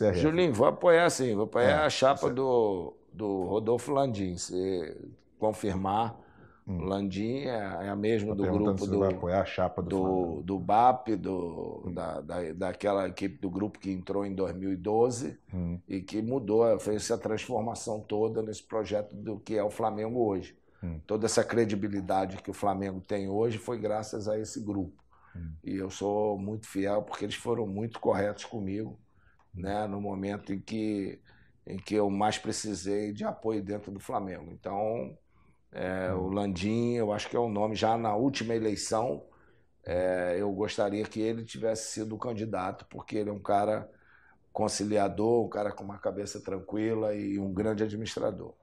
É Julinho, vou apoiar sim, vou apoiar é, a chapa do, do Rodolfo Landim. Se confirmar, hum. Landim é, é a mesma tá do grupo do. Vai apoiar a chapa do do, do BAP, do, hum. da, da, daquela equipe do grupo que entrou em 2012 hum. e que mudou, fez essa transformação toda nesse projeto do que é o Flamengo hoje. Hum. Toda essa credibilidade que o Flamengo tem hoje foi graças a esse grupo. Hum. E eu sou muito fiel porque eles foram muito corretos comigo né, no momento em que, em que eu mais precisei de apoio dentro do Flamengo. Então, é, o uhum. Landim, eu acho que é o nome, já na última eleição, é, eu gostaria que ele tivesse sido o candidato, porque ele é um cara conciliador, um cara com uma cabeça tranquila e um grande administrador.